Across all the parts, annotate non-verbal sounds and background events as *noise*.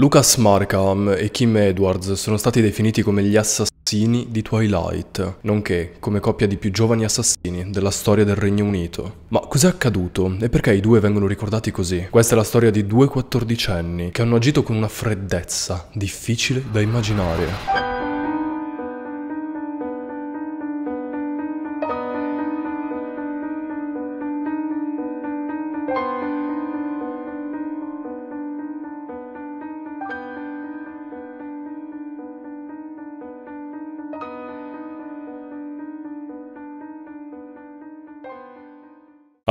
Lucas Markham e Kim Edwards sono stati definiti come gli assassini di Twilight, nonché come coppia di più giovani assassini della storia del Regno Unito. Ma cos'è accaduto e perché i due vengono ricordati così? Questa è la storia di due quattordicenni che hanno agito con una freddezza difficile da immaginare.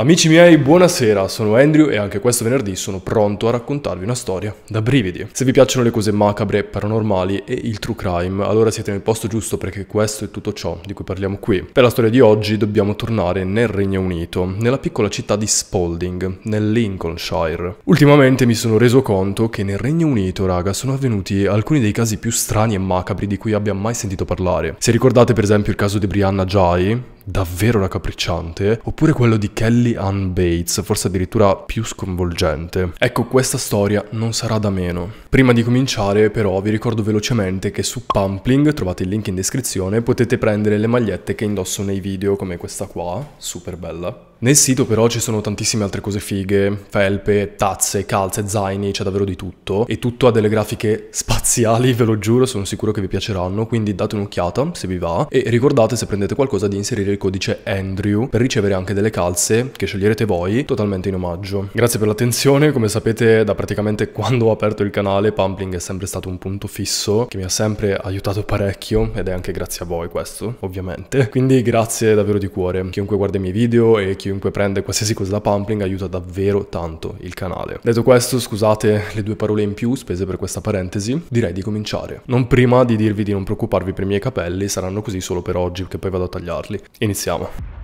Amici miei, buonasera, sono Andrew e anche questo venerdì sono pronto a raccontarvi una storia da brividi. Se vi piacciono le cose macabre, paranormali e il true crime, allora siete nel posto giusto perché questo è tutto ciò di cui parliamo qui. Per la storia di oggi dobbiamo tornare nel Regno Unito, nella piccola città di Spalding, nel Lincolnshire. Ultimamente mi sono reso conto che nel Regno Unito, raga, sono avvenuti alcuni dei casi più strani e macabri di cui abbia mai sentito parlare. Se ricordate per esempio il caso di Brianna Jai, davvero raccapricciante, oppure quello di Kelly Ann Bates, forse addirittura più sconvolgente. Ecco, questa storia non sarà da meno. Prima di cominciare, però, vi ricordo velocemente che su Pumpling, trovate il link in descrizione, potete prendere le magliette che indosso nei video, come questa qua, super bella nel sito però ci sono tantissime altre cose fighe, felpe, tazze, calze, zaini, c'è davvero di tutto e tutto ha delle grafiche *laughs* spaziali, ve lo giuro, sono sicuro che vi piaceranno, quindi date un'occhiata se vi va e ricordate se prendete qualcosa di inserire il codice Andrew per ricevere anche delle calze che sceglierete voi totalmente in omaggio. Grazie per l'attenzione, come sapete da praticamente quando ho aperto il canale Pumpling è sempre stato un punto fisso che mi ha sempre aiutato parecchio ed è anche grazie a voi questo, ovviamente. Quindi grazie davvero di cuore, chiunque guarda i miei video e chiunque chiunque prende qualsiasi cosa da Pumpling aiuta davvero tanto il canale. Detto questo, scusate le due parole in più spese per questa parentesi, direi di cominciare. Non prima di dirvi di non preoccuparvi per i miei capelli, saranno così solo per oggi, che poi vado a tagliarli. Iniziamo.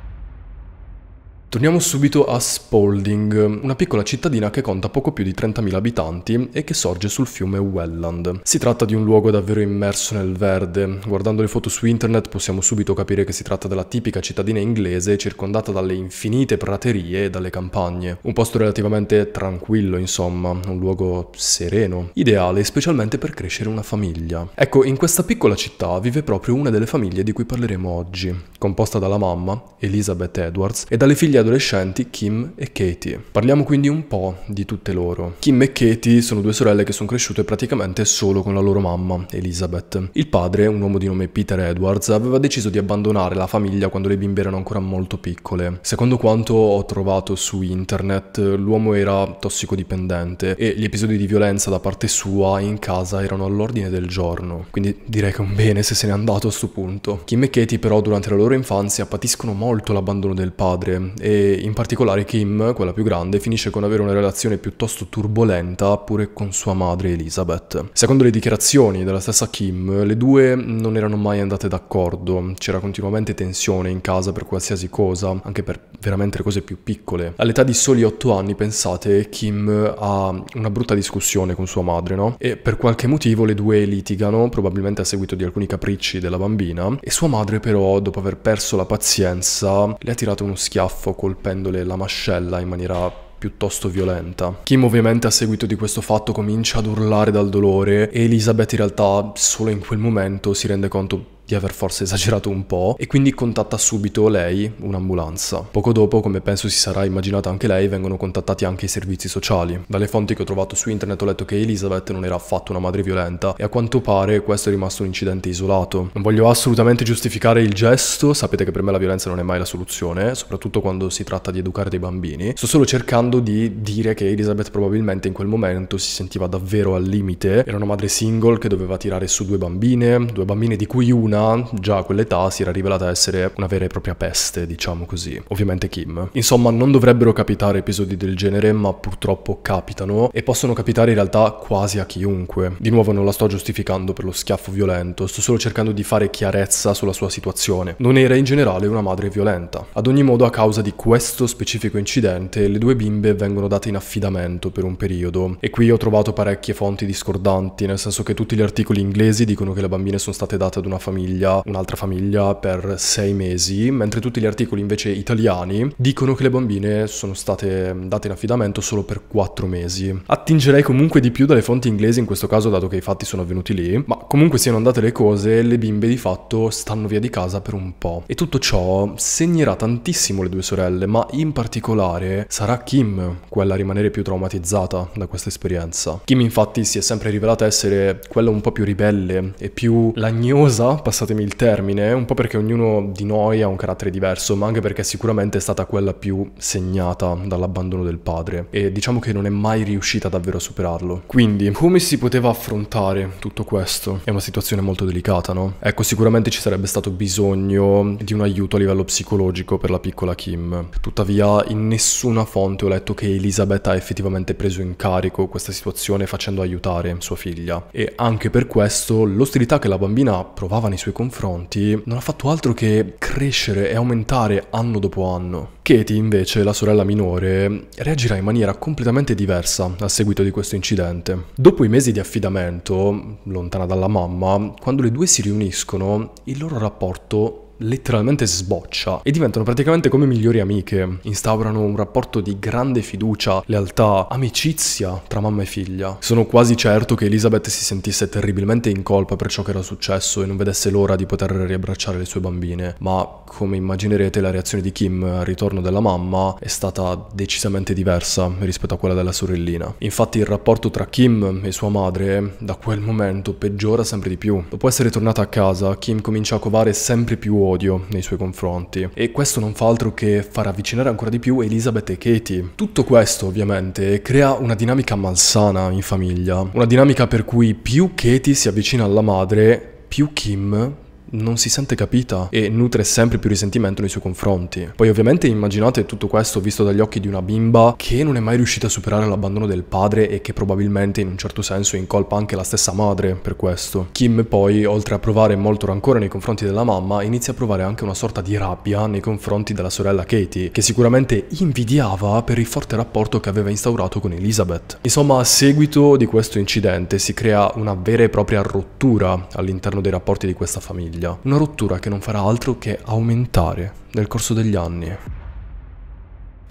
Torniamo subito a Spalding, una piccola cittadina che conta poco più di 30.000 abitanti e che sorge sul fiume Welland. Si tratta di un luogo davvero immerso nel verde. Guardando le foto su internet possiamo subito capire che si tratta della tipica cittadina inglese circondata dalle infinite praterie e dalle campagne. Un posto relativamente tranquillo, insomma, un luogo sereno, ideale specialmente per crescere una famiglia. Ecco, in questa piccola città vive proprio una delle famiglie di cui parleremo oggi, composta dalla mamma, Elizabeth Edwards, e dalle figlie adolescenti Kim e Katie. Parliamo quindi un po' di tutte loro. Kim e Katie sono due sorelle che sono cresciute praticamente solo con la loro mamma, Elizabeth. Il padre, un uomo di nome Peter Edwards, aveva deciso di abbandonare la famiglia quando le bimbe erano ancora molto piccole. Secondo quanto ho trovato su internet, l'uomo era tossicodipendente e gli episodi di violenza da parte sua in casa erano all'ordine del giorno. Quindi direi che è un bene se se n'è andato a questo punto. Kim e Katie però durante la loro infanzia patiscono molto l'abbandono del padre e e in particolare Kim, quella più grande, finisce con avere una relazione piuttosto turbolenta pure con sua madre Elizabeth. Secondo le dichiarazioni della stessa Kim, le due non erano mai andate d'accordo, c'era continuamente tensione in casa per qualsiasi cosa, anche per veramente le cose più piccole. All'età di soli 8 anni, pensate, Kim ha una brutta discussione con sua madre, no? E per qualche motivo le due litigano, probabilmente a seguito di alcuni capricci della bambina, e sua madre però, dopo aver perso la pazienza, le ha tirato uno schiaffo colpendole la mascella in maniera piuttosto violenta. Kim ovviamente a seguito di questo fatto comincia ad urlare dal dolore e Elizabeth in realtà solo in quel momento si rende conto di aver forse esagerato un po' e quindi contatta subito lei un'ambulanza. Poco dopo, come penso si sarà immaginata anche lei, vengono contattati anche i servizi sociali. Dalle fonti che ho trovato su internet ho letto che Elizabeth non era affatto una madre violenta e a quanto pare questo è rimasto un incidente isolato. Non voglio assolutamente giustificare il gesto, sapete che per me la violenza non è mai la soluzione, soprattutto quando si tratta di educare dei bambini. Sto solo cercando di dire che Elizabeth probabilmente in quel momento si sentiva davvero al limite, era una madre single che doveva tirare su due bambine, due bambine di cui una Cina già a quell'età si era rivelata essere una vera e propria peste, diciamo così. Ovviamente Kim. Insomma, non dovrebbero capitare episodi del genere, ma purtroppo capitano e possono capitare in realtà quasi a chiunque. Di nuovo non la sto giustificando per lo schiaffo violento, sto solo cercando di fare chiarezza sulla sua situazione. Non era in generale una madre violenta. Ad ogni modo, a causa di questo specifico incidente, le due bimbe vengono date in affidamento per un periodo. E qui ho trovato parecchie fonti discordanti, nel senso che tutti gli articoli inglesi dicono che le bambine sono state date ad una famiglia famiglia, un'altra famiglia per sei mesi, mentre tutti gli articoli invece italiani dicono che le bambine sono state mm, date in affidamento solo per quattro mesi. Attingerei comunque di più dalle fonti inglesi in questo caso dato che i fatti sono avvenuti lì, ma comunque siano andate le cose, le bimbe di fatto stanno via di casa per un po'. E tutto ciò segnerà tantissimo le due sorelle, ma in particolare sarà Kim quella a rimanere più traumatizzata da questa esperienza. Kim infatti si è sempre rivelata essere quella un po' più ribelle e più lagnosa, passando passatemi il termine, un po' perché ognuno di noi ha un carattere diverso, ma anche perché sicuramente è stata quella più segnata dall'abbandono del padre e diciamo che non è mai riuscita davvero a superarlo. Quindi, come si poteva affrontare tutto questo? È una situazione molto delicata, no? Ecco, sicuramente ci sarebbe stato bisogno di un aiuto a livello psicologico per la piccola Kim. Tuttavia, in nessuna fonte ho letto che Elizabeth ha effettivamente preso in carico questa situazione facendo aiutare sua figlia e anche per questo l'ostilità che la bambina provava nei suoi suoi confronti non ha fatto altro che crescere e aumentare anno dopo anno. Katie, invece, la sorella minore, reagirà in maniera completamente diversa a seguito di questo incidente. Dopo i mesi di affidamento, lontana dalla mamma, quando le due si riuniscono, il loro rapporto letteralmente sboccia e diventano praticamente come migliori amiche. Instaurano un rapporto di grande fiducia, lealtà, amicizia tra mamma e figlia. Sono quasi certo che Elizabeth si sentisse terribilmente in colpa per ciò che era successo e non vedesse l'ora di poter riabbracciare le sue bambine, ma come immaginerete la reazione di Kim al ritorno della mamma è stata decisamente diversa rispetto a quella della sorellina. Infatti il rapporto tra Kim e sua madre da quel momento peggiora sempre di più. Dopo essere tornata a casa, Kim comincia a covare sempre più odio nei suoi confronti e questo non fa altro che far avvicinare ancora di più Elizabeth e Katie. Tutto questo ovviamente crea una dinamica malsana in famiglia, una dinamica per cui più Katie si avvicina alla madre, più Kim non si sente capita e nutre sempre più risentimento nei suoi confronti. Poi ovviamente immaginate tutto questo visto dagli occhi di una bimba che non è mai riuscita a superare l'abbandono del padre e che probabilmente in un certo senso incolpa anche la stessa madre per questo. Kim poi, oltre a provare molto rancore nei confronti della mamma, inizia a provare anche una sorta di rabbia nei confronti della sorella Katie, che sicuramente invidiava per il forte rapporto che aveva instaurato con Elizabeth. Insomma, a seguito di questo incidente si crea una vera e propria rottura all'interno dei rapporti di questa famiglia famiglia, una rottura che non farà altro che aumentare nel corso degli anni.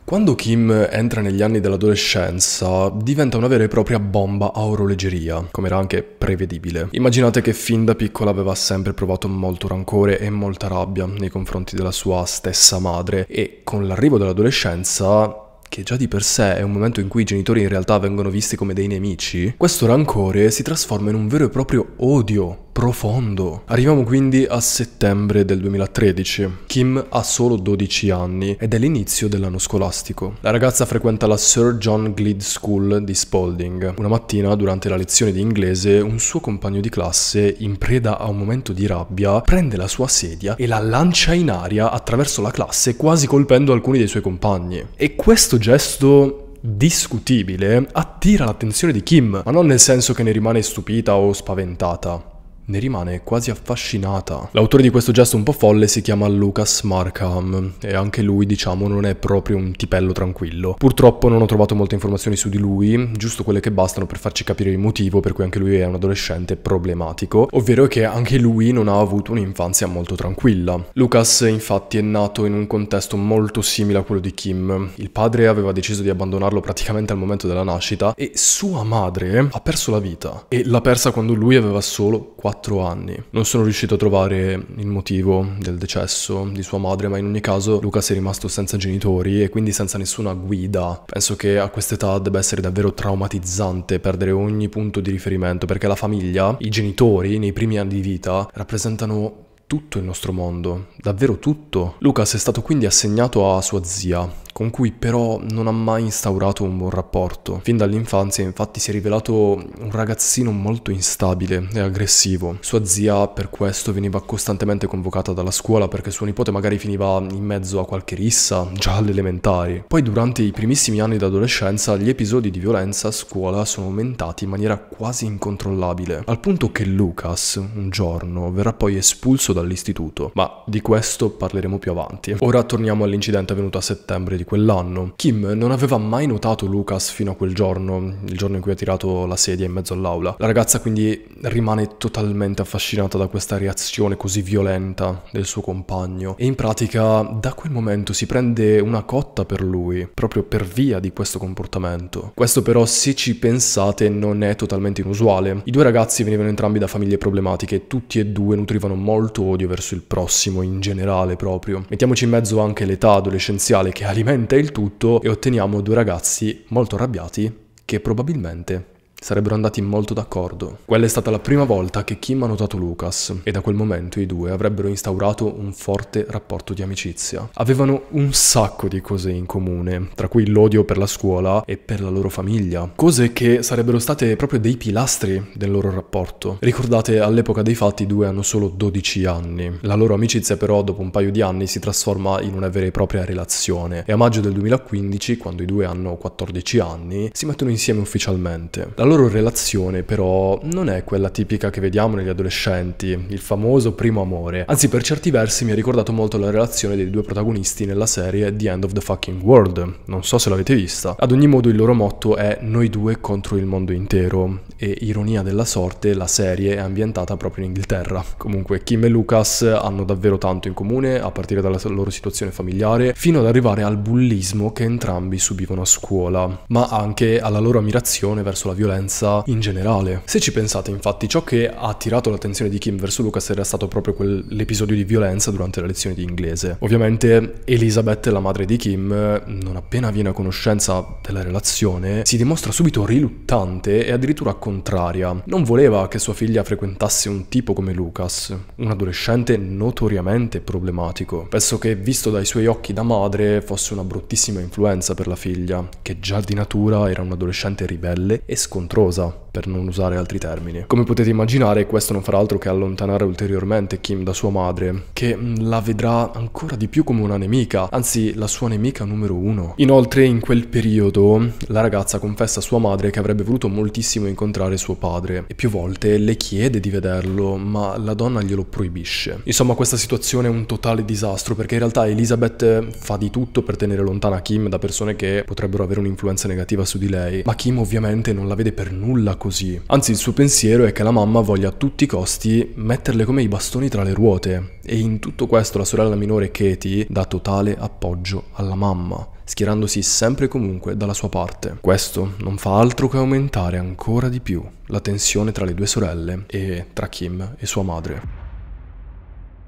Quando Kim entra negli anni dell'adolescenza, diventa una vera e propria bomba a orologeria, come era anche prevedibile. Immaginate che fin da piccola aveva sempre provato molto rancore e molta rabbia nei confronti della sua stessa madre e con l'arrivo dell'adolescenza che già di per sé è un momento in cui i genitori in realtà vengono visti come dei nemici, questo rancore si trasforma in un vero e proprio odio profondo. Arriviamo quindi a settembre del 2013. Kim ha solo 12 anni ed è l'inizio dell'anno scolastico. La ragazza frequenta la Sir John Glid School di Spalding. Una mattina, durante la lezione di inglese, un suo compagno di classe, in preda a un momento di rabbia, prende la sua sedia e la lancia in aria attraverso la classe, quasi colpendo alcuni dei suoi compagni. E questo gesto discutibile attira l'attenzione di Kim, ma non nel senso che ne rimane stupita o spaventata ne rimane quasi affascinata. L'autore di questo gesto un po' folle si chiama Lucas Markham e anche lui diciamo non è proprio un tipello tranquillo. Purtroppo non ho trovato molte informazioni su di lui, giusto quelle che bastano per farci capire il motivo per cui anche lui è un adolescente problematico, ovvero che anche lui non ha avuto un'infanzia molto tranquilla. Lucas infatti è nato in un contesto molto simile a quello di Kim. Il padre aveva deciso di abbandonarlo praticamente al momento della nascita e sua madre ha perso la vita e l'ha persa quando lui aveva solo 4 4 anni. Non sono riuscito a trovare il motivo del decesso di sua madre, ma in ogni caso Lucas è rimasto senza genitori e quindi senza nessuna guida. Penso che a quest'età debba essere davvero traumatizzante perdere ogni punto di riferimento, perché la famiglia, i genitori nei primi anni di vita rappresentano tutto il nostro mondo, davvero tutto. Lucas è stato quindi assegnato a sua zia, con cui però non ha mai instaurato un buon rapporto. Fin dall'infanzia infatti si è rivelato un ragazzino molto instabile e aggressivo. Sua zia per questo veniva costantemente convocata dalla scuola perché suo nipote magari finiva in mezzo a qualche rissa, già alle elementari. Poi durante i primissimi anni d'adolescenza gli episodi di violenza a scuola sono aumentati in maniera quasi incontrollabile, al punto che Lucas un giorno verrà poi espulso dall'istituto, ma di questo parleremo più avanti. Ora torniamo all'incidente avvenuto a settembre di quell'anno. Kim non aveva mai notato Lucas fino a quel giorno, il giorno in cui ha tirato la sedia in mezzo all'aula. La ragazza quindi rimane totalmente affascinata da questa reazione così violenta del suo compagno e in pratica da quel momento si prende una cotta per lui, proprio per via di questo comportamento. Questo però se ci pensate non è totalmente inusuale. I due ragazzi venivano entrambi da famiglie problematiche e tutti e due nutrivano molto odio verso il prossimo in generale proprio. Mettiamoci in mezzo anche l'età adolescenziale che alimenta aumenta il tutto e otteniamo due ragazzi molto arrabbiati che probabilmente Sarebbero andati molto d'accordo. Quella è stata la prima volta che Kim ha notato Lucas e da quel momento i due avrebbero instaurato un forte rapporto di amicizia. Avevano un sacco di cose in comune, tra cui l'odio per la scuola e per la loro famiglia, cose che sarebbero state proprio dei pilastri del loro rapporto. Ricordate, all'epoca dei fatti i due hanno solo 12 anni. La loro amicizia però dopo un paio di anni si trasforma in una vera e propria relazione e a maggio del 2015, quando i due hanno 14 anni, si mettono insieme ufficialmente. La loro relazione però non è quella tipica che vediamo negli adolescenti, il famoso primo amore. Anzi, per certi versi mi ha ricordato molto la relazione dei due protagonisti nella serie The End of the Fucking World. Non so se l'avete vista. Ad ogni modo il loro motto è noi due contro il mondo intero e ironia della sorte la serie è ambientata proprio in Inghilterra. Comunque Kim e Lucas hanno davvero tanto in comune a partire dalla loro situazione familiare fino ad arrivare al bullismo che entrambi subivano a scuola, ma anche alla loro ammirazione verso la violenza violenza in generale. Se ci pensate infatti ciò che ha attirato l'attenzione di Kim verso Lucas era stato proprio quell'episodio di violenza durante la lezione di inglese. Ovviamente Elizabeth, la madre di Kim, non appena viene a conoscenza della relazione, si dimostra subito riluttante e addirittura contraria. Non voleva che sua figlia frequentasse un tipo come Lucas, un adolescente notoriamente problematico. Penso che visto dai suoi occhi da madre fosse una bruttissima influenza per la figlia, che già di natura era un adolescente ribelle e scontato scontrosa, per non usare altri termini. Come potete immaginare, questo non farà altro che allontanare ulteriormente Kim da sua madre, che mm, la vedrà ancora di più come una nemica, anzi la sua nemica numero uno. Inoltre, in quel periodo, la ragazza confessa a sua madre che avrebbe voluto moltissimo incontrare suo padre e più volte le chiede di vederlo, ma la donna glielo proibisce. Insomma, questa situazione è un totale disastro perché in realtà Elizabeth eh, fa di tutto per tenere lontana Kim da persone che potrebbero avere un'influenza negativa su di lei, ma Kim ovviamente non la vede per nulla così. Anzi, il suo pensiero è che la mamma voglia a tutti i costi metterle come i bastoni tra le ruote. E in tutto questo la sorella minore Katie dà totale appoggio alla mamma schierandosi sempre e comunque dalla sua parte. Questo non fa altro che aumentare ancora di più la tensione tra le due sorelle e tra Kim e sua madre.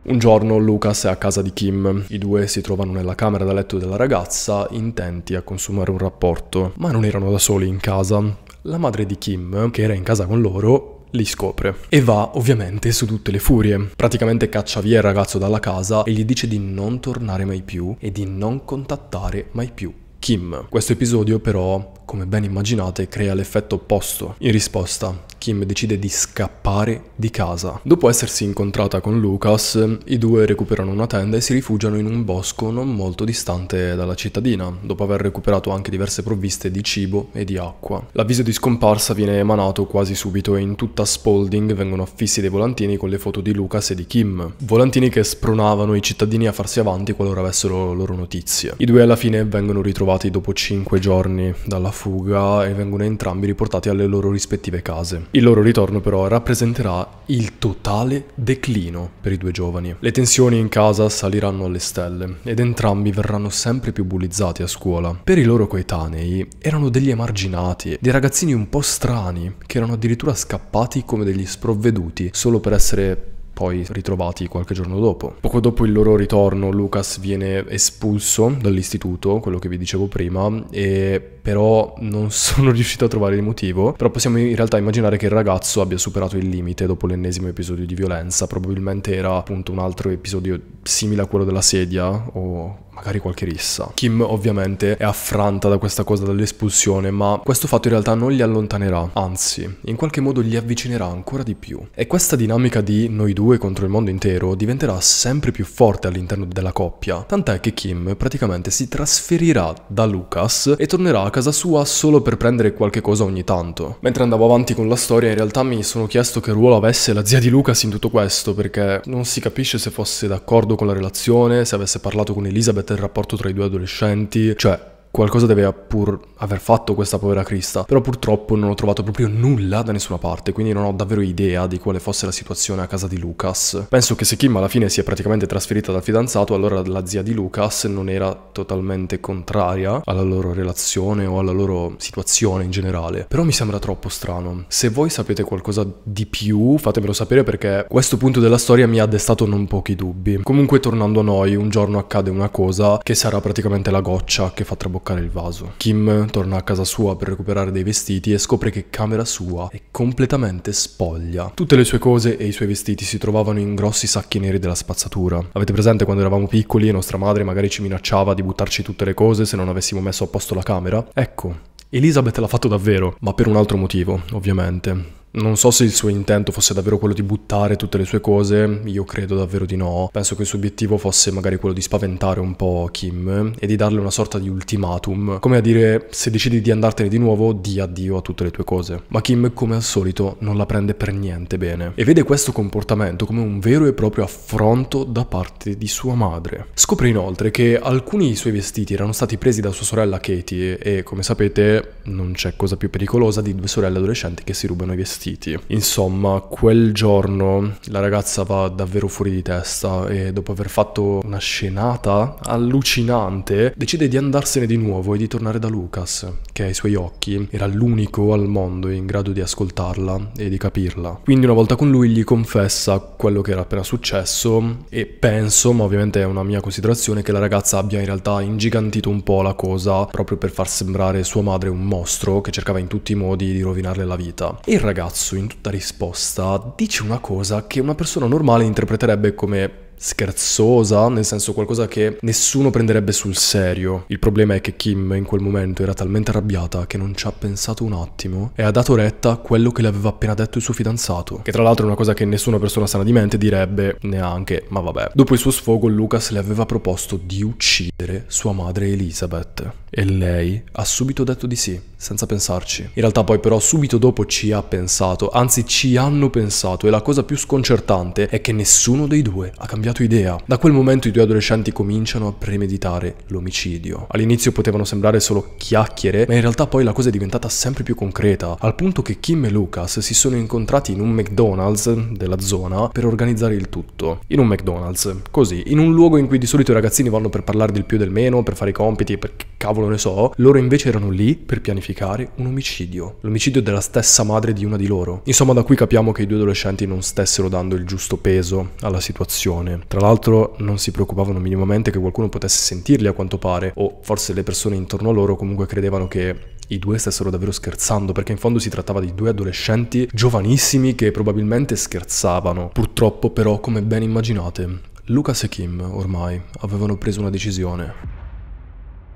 Un giorno Lucas è a casa di Kim, i due si trovano nella camera da letto della ragazza intenti a consumare un rapporto, ma non erano da soli in casa. La madre di Kim, che era in casa con loro, li scopre e va ovviamente su tutte le furie. Praticamente caccia via il ragazzo dalla casa e gli dice di non tornare mai più e di non contattare mai più Kim. Questo episodio però, come ben immaginate, crea l'effetto opposto. In risposta, Kim decide di scappare di casa. Dopo essersi incontrata con Lucas, i due recuperano una tenda e si rifugiano in un bosco non molto distante dalla cittadina, dopo aver recuperato anche diverse provviste di cibo e di acqua. L'avviso di scomparsa viene emanato quasi subito e in tutta Spalding vengono affissi dei volantini con le foto di Lucas e di Kim, volantini che spronavano i cittadini a farsi avanti qualora avessero loro notizie. I due alla fine vengono ritrovati dopo 5 giorni dalla fuga e vengono entrambi riportati alle loro rispettive case. Il loro ritorno però rappresenterà il totale declino per i due giovani. Le tensioni in casa saliranno alle stelle ed entrambi verranno sempre più bullizzati a scuola. Per i loro coetanei erano degli emarginati, dei ragazzini un po' strani che erano addirittura scappati come degli sprovveduti solo per essere poi ritrovati qualche giorno dopo. Poco dopo il loro ritorno Lucas viene espulso dall'istituto, quello che vi dicevo prima, e però non *laughs* sono riuscito a trovare il motivo, però possiamo in realtà immaginare che il ragazzo abbia superato il limite dopo l'ennesimo episodio di violenza, probabilmente era appunto un altro episodio simile a quello della sedia o magari qualche rissa. Kim ovviamente è affranta da questa cosa dell'espulsione, ma questo fatto in realtà non li allontanerà, anzi, in qualche modo li avvicinerà ancora di più. E questa dinamica di noi due contro il mondo intero diventerà sempre più forte all'interno della coppia, tant'è che Kim praticamente si trasferirà da Lucas e tornerà a casa sua solo per prendere qualche cosa ogni tanto. Mentre andavo avanti con la storia, in realtà mi sono chiesto che ruolo avesse la zia di Lucas in tutto questo, perché non si capisce se fosse d'accordo con la relazione, se avesse parlato con Elizabeth del rapporto tra i due adolescenti, cioè qualcosa deve pur aver fatto questa povera Crista, però purtroppo non ho trovato proprio nulla da nessuna parte, quindi non ho davvero idea di quale fosse la situazione a casa di Lucas. Penso che se Kim alla fine si è praticamente trasferita dal fidanzato, allora la zia di Lucas non era totalmente contraria alla loro relazione o alla loro situazione in generale, però mi sembra troppo strano. Se voi sapete qualcosa di più, fatemelo sapere perché questo punto della storia mi ha destato non pochi dubbi. Comunque tornando a noi, un giorno accade una cosa che sarà praticamente la goccia che fa traboccare boccare il vaso. Kim torna a casa sua per recuperare dei vestiti e scopre che camera sua è completamente spoglia. Tutte le sue cose e i suoi vestiti si trovavano in grossi sacchi neri della spazzatura. Avete presente quando eravamo piccoli e nostra madre magari ci minacciava di buttarci tutte le cose se non avessimo messo a posto la camera? Ecco, Elizabeth l'ha fatto davvero, ma per un altro motivo, ovviamente. Non so se il suo intento fosse davvero quello di buttare tutte le sue cose, io credo davvero di no. Penso che il suo obiettivo fosse magari quello di spaventare un po' Kim e di darle una sorta di ultimatum, come a dire se decidi di andartene di nuovo di addio a tutte le tue cose. Ma Kim come al solito non la prende per niente bene e vede questo comportamento come un vero e proprio affronto da parte di sua madre. Scopre inoltre che alcuni suoi vestiti erano stati presi da sua sorella Katie e come sapete non c'è cosa più pericolosa di due sorelle adolescenti che si rubano i vestiti vestiti. Insomma, quel giorno la ragazza va davvero fuori di testa e dopo aver fatto una scenata allucinante decide di andarsene di nuovo e di tornare da Lucas, che ai suoi occhi era l'unico al mondo in grado di ascoltarla e di capirla. Quindi una volta con lui gli confessa quello che era appena successo e penso, ma ovviamente è una mia considerazione, che la ragazza abbia in realtà ingigantito un po' la cosa proprio per far sembrare sua madre un mostro che cercava in tutti i modi di rovinarle la vita. E il ragazzo ragazzo in tutta risposta dice una cosa che una persona normale interpreterebbe come scherzosa, nel senso qualcosa che nessuno prenderebbe sul serio. Il problema è che Kim in quel momento era talmente arrabbiata che non ci ha pensato un attimo e ha dato retta a quello che le aveva appena detto il suo fidanzato, che tra l'altro è una cosa che nessuna persona sana di mente direbbe neanche, ma vabbè. Dopo il suo sfogo Lucas le aveva proposto di uccidere sua madre Elizabeth e lei ha subito detto di sì, senza pensarci. In realtà poi però subito dopo ci ha pensato, anzi ci hanno pensato e la cosa più sconcertante è che nessuno dei due ha cambiato cambiato idea. Da quel momento i due adolescenti cominciano a premeditare l'omicidio. All'inizio potevano sembrare solo chiacchiere, ma in realtà poi la cosa è diventata sempre più concreta, al punto che Kim e Lucas si sono incontrati in un McDonald's della zona per organizzare il tutto. In un McDonald's, così, in un luogo in cui di solito i ragazzini vanno per parlare del più e del meno, per fare i compiti, per cavolo ne so, loro invece erano lì per pianificare un omicidio. L'omicidio della stessa madre di una di loro. Insomma, da qui capiamo che i due adolescenti non stessero dando il giusto peso alla situazione. Tra l'altro non si preoccupavano minimamente che qualcuno potesse sentirli a quanto pare, o forse le persone intorno a loro comunque credevano che i due stessero davvero scherzando, perché in fondo si trattava di due adolescenti giovanissimi che probabilmente scherzavano. Purtroppo però, come ben immaginate, Lucas e Kim ormai avevano preso una decisione.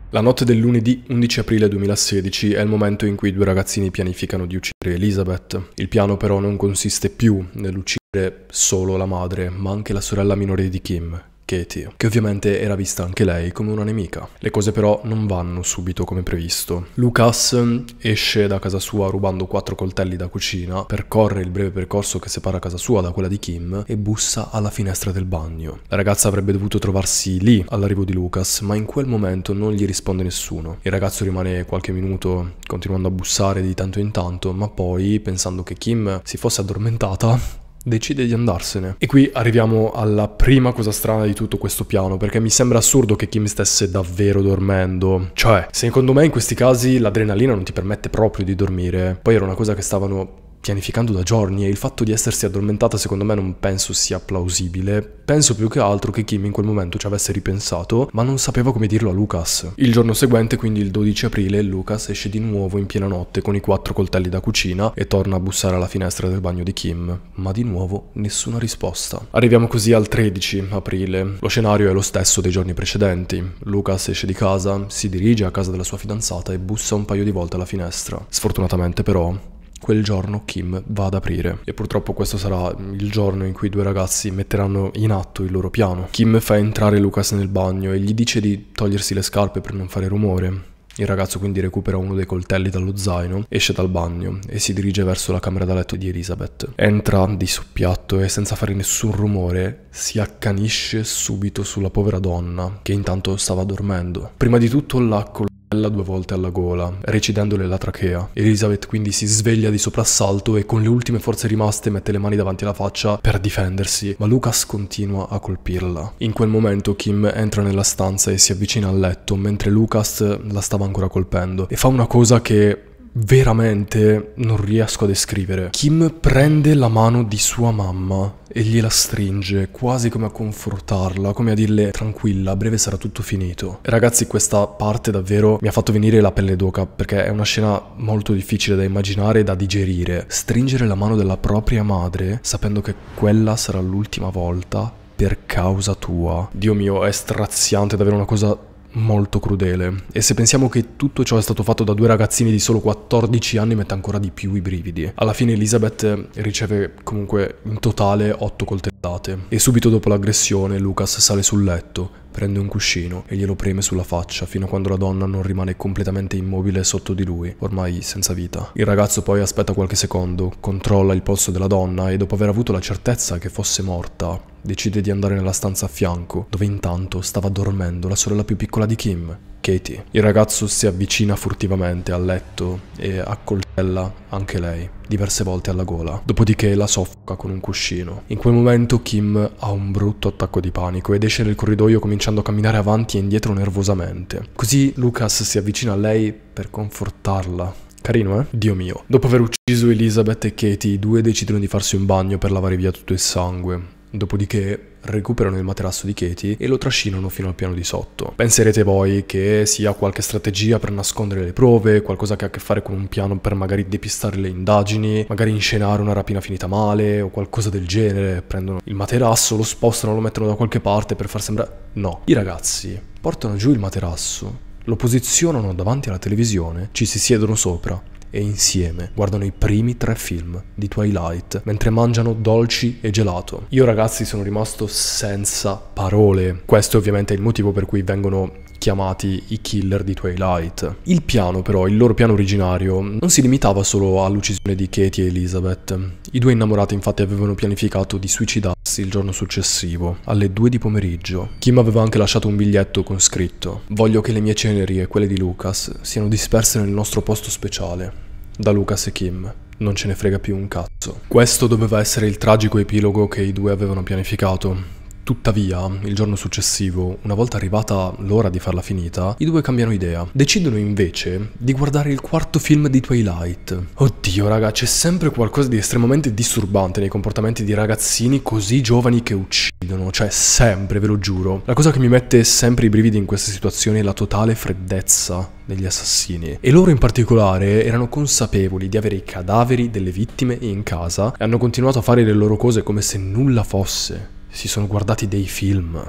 La notte del lunedì 11 aprile 2016 è il momento in cui i due ragazzini pianificano di uccidere Elizabeth. Il piano però non consiste più nell'uccidere solo la madre, ma anche la sorella minore di Kim, Katie, che ovviamente era vista anche lei come una nemica. Le cose però non vanno subito come previsto. Lucas esce da casa sua rubando quattro coltelli da cucina, percorre il breve percorso che separa casa sua da quella di Kim e bussa alla finestra del bagno. La ragazza avrebbe dovuto trovarsi lì all'arrivo di Lucas, ma in quel momento non gli risponde nessuno. Il ragazzo rimane qualche minuto continuando a bussare di tanto in tanto, ma poi, pensando che Kim si fosse addormentata, decide di andarsene. E qui arriviamo alla prima cosa strana di tutto questo piano, perché mi sembra assurdo che Kim stesse davvero dormendo. Cioè, secondo me in questi casi l'adrenalina non ti permette proprio di dormire. Poi era una cosa che stavano pianificando da giorni e il fatto di essersi addormentata secondo me non penso sia plausibile. Penso più che altro che Kim in quel momento ci avesse ripensato, ma non sapeva come dirlo a Lucas. Il giorno seguente, quindi il 12 aprile, Lucas esce di nuovo in piena notte con i quattro coltelli da cucina e torna a bussare alla finestra del bagno di Kim, ma di nuovo nessuna risposta. Arriviamo così al 13 aprile. Lo scenario è lo stesso dei giorni precedenti. Lucas esce di casa, si dirige a casa della sua fidanzata e bussa un paio di volte alla finestra. Sfortunatamente però, quel giorno Kim va ad aprire. E purtroppo questo sarà il giorno in cui i due ragazzi metteranno in atto il loro piano. Kim fa entrare Lucas nel bagno e gli dice di togliersi le scarpe per non fare rumore. Il ragazzo quindi recupera uno dei coltelli dallo zaino, esce dal bagno e si dirige verso la camera da letto di Elizabeth. Entra di soppiatto e senza fare nessun rumore si accanisce subito sulla povera donna che intanto stava dormendo. Prima di tutto l'accolo due volte alla gola, recidendole la trachea. Elizabeth quindi si sveglia di soprassalto e con le ultime forze rimaste mette le mani davanti alla faccia per difendersi, ma Lucas continua a colpirla. In quel momento Kim entra nella stanza e si avvicina al letto, mentre Lucas la stava ancora colpendo e fa una cosa che veramente non riesco a descrivere. Kim prende la mano di sua mamma e gliela stringe, quasi come a confortarla, come a dirle tranquilla, a breve sarà tutto finito. Ragazzi, questa parte davvero mi ha fatto venire la pelle d'oca perché è una scena molto difficile da immaginare e da digerire. Stringere la mano della propria madre, sapendo che quella sarà l'ultima volta per causa tua. Dio mio, è straziante, è davvero una cosa molto crudele. E se pensiamo che tutto ciò è stato fatto da due ragazzini di solo 14 anni, mette ancora di più i brividi. Alla fine Elizabeth riceve comunque in totale 8 coltellate. E subito dopo l'aggressione Lucas sale sul letto Prende un cuscino e glielo preme sulla faccia fino a quando la donna non rimane completamente immobile sotto di lui, ormai senza vita. Il ragazzo poi aspetta qualche secondo, controlla il polso della donna e dopo aver avuto la certezza che fosse morta, decide di andare nella stanza a fianco, dove intanto stava dormendo la sorella più piccola di Kim, Katie. Il ragazzo si avvicina furtivamente al letto e accoltello Ella, anche lei, diverse volte alla gola, dopodiché la soffoca con un cuscino. In quel momento Kim ha un brutto attacco di panico ed esce nel corridoio cominciando a camminare avanti e indietro nervosamente. Così Lucas si avvicina a lei per confortarla. Carino, eh? Dio mio. Dopo aver ucciso Elizabeth e Katie, i due decidono di farsi un bagno per lavare via tutto il sangue. Dopodiché recuperano il materasso di Katie e lo trascinano fino al piano di sotto. Penserete voi che sia qualche strategia per nascondere le prove, qualcosa che ha a che fare con un piano per magari depistare le indagini, magari inscenare una rapina finita male o qualcosa del genere. Prendono il materasso, lo spostano, lo mettono da qualche parte per far sembrare... No, i ragazzi portano giù il materasso, lo posizionano davanti alla televisione, ci si siedono sopra e insieme guardano i primi tre film di Twilight mentre mangiano dolci e gelato. Io ragazzi sono rimasto senza parole. Questo ovviamente è il motivo per cui vengono chiamati i killer di Twilight. Il piano però, il loro piano originario, non si limitava solo all'uccisione di Katie e Elizabeth. I due innamorati infatti avevano pianificato di suicidarsi il giorno successivo, alle 2 di pomeriggio. Kim aveva anche lasciato un biglietto con scritto «Voglio che le mie ceneri e quelle di Lucas siano disperse nel nostro posto speciale». Da Lucas e Kim, non ce ne frega più un cazzo. Questo doveva essere il tragico epilogo che i due avevano pianificato, Tuttavia, il giorno successivo, una volta arrivata l'ora di farla finita, i due cambiano idea. Decidono invece di guardare il quarto film di Twilight. Oddio, raga, c'è sempre qualcosa di estremamente disturbante nei comportamenti di ragazzini così giovani che uccidono, cioè sempre, ve lo giuro. La cosa che mi mette sempre i brividi in queste situazioni è la totale freddezza degli assassini e loro in particolare erano consapevoli di avere i cadaveri delle vittime in casa e hanno continuato a fare le loro cose come se nulla fosse si sono guardati dei film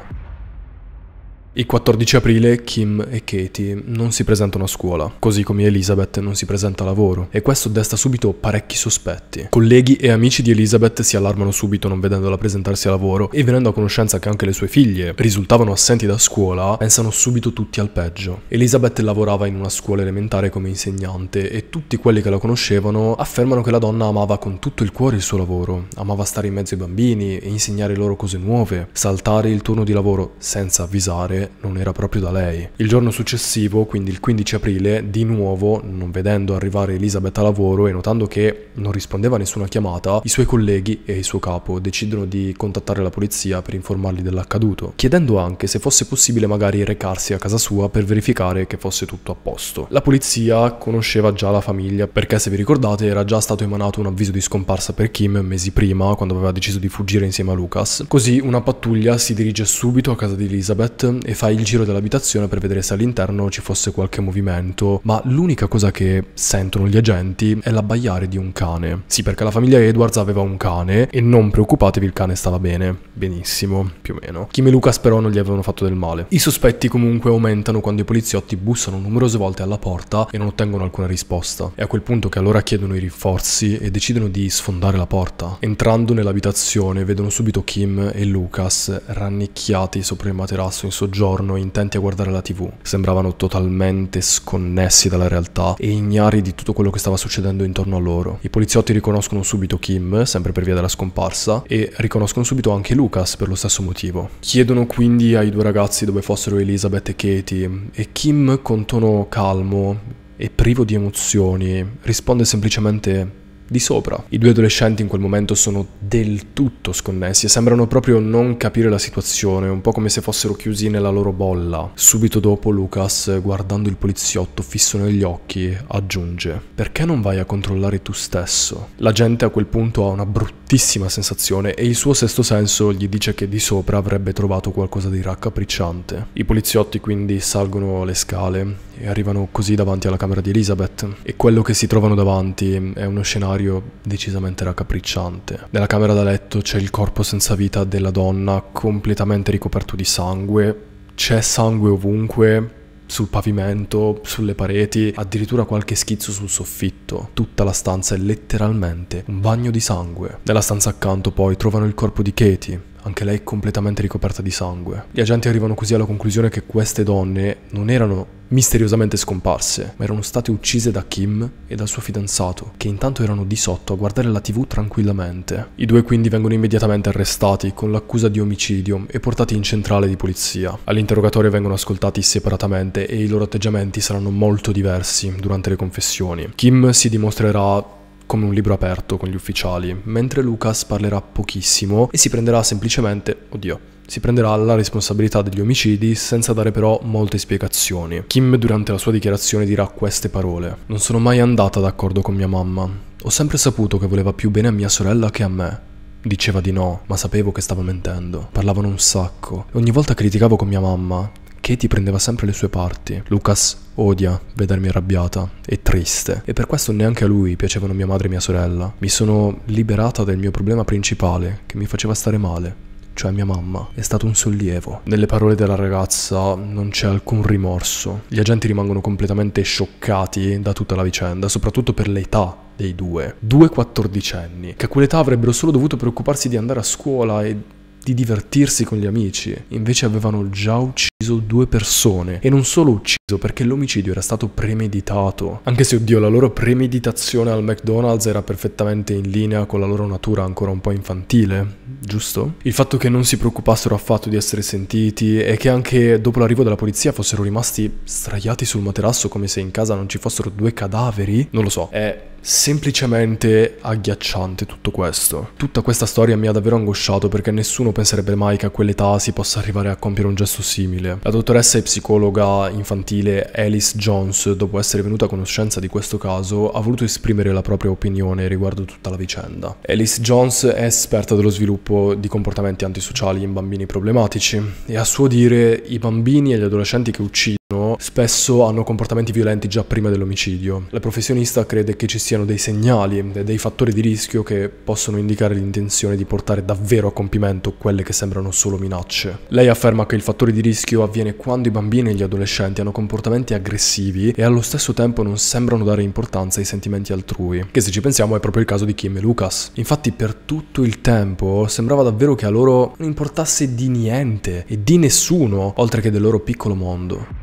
il 14 aprile Kim e Katie non si presentano a scuola, così come Elizabeth non si presenta a lavoro, e questo desta subito parecchi sospetti. Colleghi e amici di Elizabeth si allarmano subito non vedendola presentarsi a lavoro e venendo a conoscenza che anche le sue figlie risultavano assenti da scuola, pensano subito tutti al peggio. Elizabeth lavorava in una scuola elementare come insegnante e tutti quelli che la conoscevano affermano che la donna amava con tutto il cuore il suo lavoro, amava stare in mezzo ai bambini e insegnare loro cose nuove, saltare il turno di lavoro senza avvisare non era proprio da lei. Il giorno successivo, quindi il 15 aprile, di nuovo, non vedendo arrivare Elizabeth a lavoro e notando che non rispondeva a nessuna chiamata, i suoi colleghi e il suo capo decidono di contattare la polizia per informarli dell'accaduto, chiedendo anche se fosse possibile magari recarsi a casa sua per verificare che fosse tutto a posto. La polizia conosceva già la famiglia perché se vi ricordate era già stato emanato un avviso di scomparsa per Kim mesi prima quando aveva deciso di fuggire insieme a Lucas, così una pattuglia si dirige subito a casa di Elizabeth e fa il giro dell'abitazione per vedere se all'interno ci fosse qualche movimento, ma l'unica cosa che sentono gli agenti è l'abbaiare di un cane. Sì, perché la famiglia Edwards aveva un cane e non preoccupatevi, il cane stava bene, benissimo, più o meno. Kim e Lucas però non gli avevano fatto del male. I sospetti comunque aumentano quando i poliziotti bussano numerose volte alla porta e non ottengono alcuna risposta. È a quel punto che allora chiedono i rinforzi e decidono di sfondare la porta. Entrando nell'abitazione vedono subito Kim e Lucas rannicchiati sopra il materasso in soggiorno giorno intenti a guardare la tv. Sembravano totalmente sconnessi dalla realtà e ignari di tutto quello che stava succedendo intorno a loro. I poliziotti riconoscono subito Kim, sempre per via della scomparsa, e riconoscono subito anche Lucas per lo stesso motivo. Chiedono quindi ai due ragazzi dove fossero Elizabeth e Katie e Kim con tono calmo e privo di emozioni risponde semplicemente di sopra. I due adolescenti in quel momento sono del tutto sconnessi e sembrano proprio non capire la situazione, un po' come se fossero chiusi nella loro bolla. Subito dopo Lucas, guardando il poliziotto fisso negli occhi, aggiunge «Perché non vai a controllare tu stesso?» La gente a quel punto ha una bruttissima sensazione e il suo sesto senso gli dice che di sopra avrebbe trovato qualcosa di raccapricciante. I poliziotti quindi salgono le scale e arrivano così davanti alla camera di Elizabeth e quello che si trovano davanti è uno scenario decisamente raccapricciante. Nella camera da letto c'è il corpo senza vita della donna completamente ricoperto di sangue, c'è sangue ovunque, sul pavimento, sulle pareti, addirittura qualche schizzo sul soffitto. Tutta la stanza è letteralmente un bagno di sangue. Nella stanza accanto poi trovano il corpo di Katie, anche lei completamente ricoperta di sangue. Gli agenti arrivano così alla conclusione che queste donne non erano misteriosamente scomparse, ma erano state uccise da Kim e dal suo fidanzato, che intanto erano di sotto a guardare la tv tranquillamente. I due quindi vengono immediatamente arrestati con l'accusa di omicidio e portati in centrale di polizia. All'interrogatorio vengono ascoltati separatamente e i loro atteggiamenti saranno molto diversi durante le confessioni. Kim si dimostrerà come un libro aperto con gli ufficiali, mentre Lucas parlerà pochissimo e si prenderà semplicemente, oddio, si prenderà la responsabilità degli omicidi senza dare però molte spiegazioni. Kim durante la sua dichiarazione dirà queste parole. Non sono mai andata d'accordo con mia mamma. Ho sempre saputo che voleva più bene a mia sorella che a me. Diceva di no, ma sapevo che stava mentendo. Parlavano un sacco. E ogni volta criticavo con mia mamma, Katie prendeva sempre le sue parti. Lucas odia vedermi arrabbiata e triste e per questo neanche a lui piacevano mia madre e mia sorella. Mi sono liberata del mio problema principale che mi faceva stare male. Cioè mia mamma, è stato un sollievo. Nelle parole della ragazza non c'è alcun rimorso. Gli agenti rimangono completamente scioccati da tutta la vicenda, soprattutto per l'età dei due. Due quattordicenni, che a quell'età avrebbero solo dovuto preoccuparsi di andare a scuola e di divertirsi con gli amici. Invece avevano già ucciso due persone e non solo ucciso perché l'omicidio era stato premeditato. Anche se, oddio, la loro premeditazione al McDonald's era perfettamente in linea con la loro natura ancora un po' infantile, giusto? Il fatto che non si preoccupassero affatto di essere sentiti e che anche dopo l'arrivo della polizia fossero rimasti straiati sul materasso come se in casa non ci fossero due cadaveri, non lo so, è semplicemente agghiacciante tutto questo. Tutta questa storia mi ha davvero angosciato perché nessuno penserebbe mai che a quell'età si possa arrivare a compiere un gesto simile. La dottoressa e psicologa infantile Alice Jones, dopo essere venuta a conoscenza di questo caso, ha voluto esprimere la propria opinione riguardo tutta la vicenda. Alice Jones è esperta dello sviluppo di comportamenti antisociali in bambini problematici e a suo dire i bambini e gli adolescenti che uccidono spesso hanno comportamenti violenti già prima dell'omicidio. La professionista crede che ci siano dei segnali e dei fattori di rischio che possono indicare l'intenzione di portare davvero a compimento quelle che sembrano solo minacce. Lei afferma che il fattore di rischio avviene quando i bambini e gli adolescenti hanno comportamenti aggressivi e allo stesso tempo non sembrano dare importanza ai sentimenti altrui, che se ci pensiamo è proprio il caso di Kim e Lucas. Infatti per tutto il tempo sembrava davvero che a loro non importasse di niente e di nessuno, oltre che del loro piccolo mondo.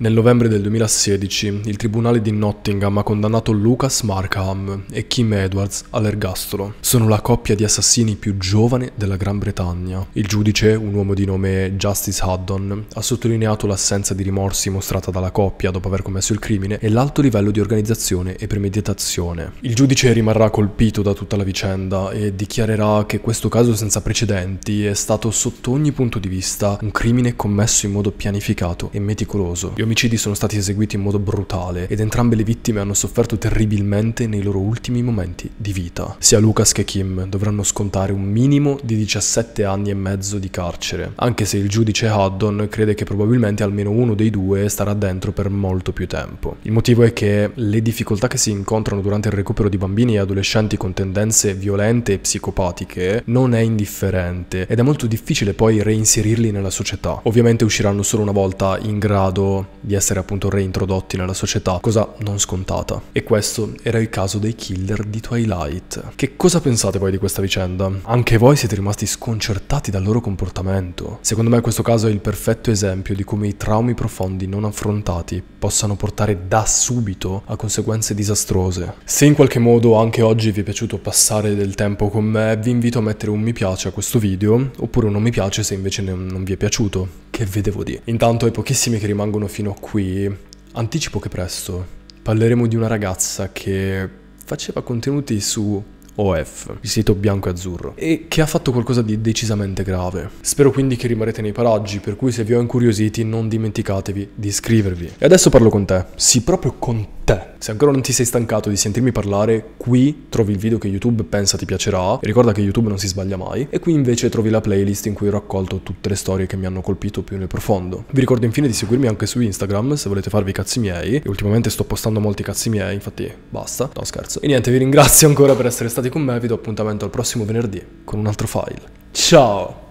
Nel novembre del 2016 il tribunale di Nottingham ha condannato Lucas Markham e Kim Edwards all'ergastolo. Sono la coppia di assassini più giovane della Gran Bretagna. Il giudice, un uomo di nome Justice Haddon, ha sottolineato l'assenza di rimorsi mostrata dalla coppia dopo aver commesso il crimine e l'alto livello di organizzazione e premeditazione. Il giudice rimarrà colpito da tutta la vicenda e dichiarerà che questo caso senza precedenti è stato sotto ogni punto di vista un crimine commesso in modo pianificato e meticoloso. Io omicidi sono stati eseguiti in modo brutale ed entrambe le vittime hanno sofferto terribilmente nei loro ultimi momenti di vita. Sia Lucas che Kim dovranno scontare un minimo di 17 anni e mezzo di carcere, anche se il giudice Haddon crede che probabilmente almeno uno dei due starà dentro per molto più tempo. Il motivo è che le difficoltà che si incontrano durante il recupero di bambini e adolescenti con tendenze violente e psicopatiche non è indifferente ed è molto difficile poi reinserirli nella società. Ovviamente usciranno solo una volta in grado di essere appunto reintrodotti nella società, cosa non scontata. E questo era il caso dei killer di Twilight. Che cosa pensate voi di questa vicenda? Anche voi siete rimasti sconcertati dal loro comportamento? Secondo me questo caso è il perfetto esempio di come i traumi profondi non affrontati possano portare da subito a conseguenze disastrose. Se in qualche modo anche oggi vi è piaciuto passare del tempo con me, vi invito a mettere un mi piace a questo video, oppure un non mi piace se invece non vi è piaciuto. Che vedevo di. Intanto ai pochissimi che rimangono fino termino qui, anticipo che presto parleremo di una ragazza che faceva contenuti su OF, il sito bianco e azzurro, e che ha fatto qualcosa di decisamente grave. Spero quindi che rimarrete nei paraggi, per cui se vi ho incuriositi non dimenticatevi di iscrivervi. E adesso parlo con te, sì proprio con te te. Se ancora non ti sei stancato di sentirmi parlare, qui trovi il video che YouTube pensa ti piacerà, e ricorda che YouTube non si sbaglia mai, e qui invece trovi la playlist in cui ho raccolto tutte le storie che mi hanno colpito più nel profondo. Vi ricordo infine di seguirmi anche su Instagram se volete farvi i cazzi miei, e ultimamente sto postando molti cazzi miei, infatti basta, no scherzo. E niente, vi ringrazio ancora per essere stati con me, vi do appuntamento al prossimo venerdì con un altro file. Ciao!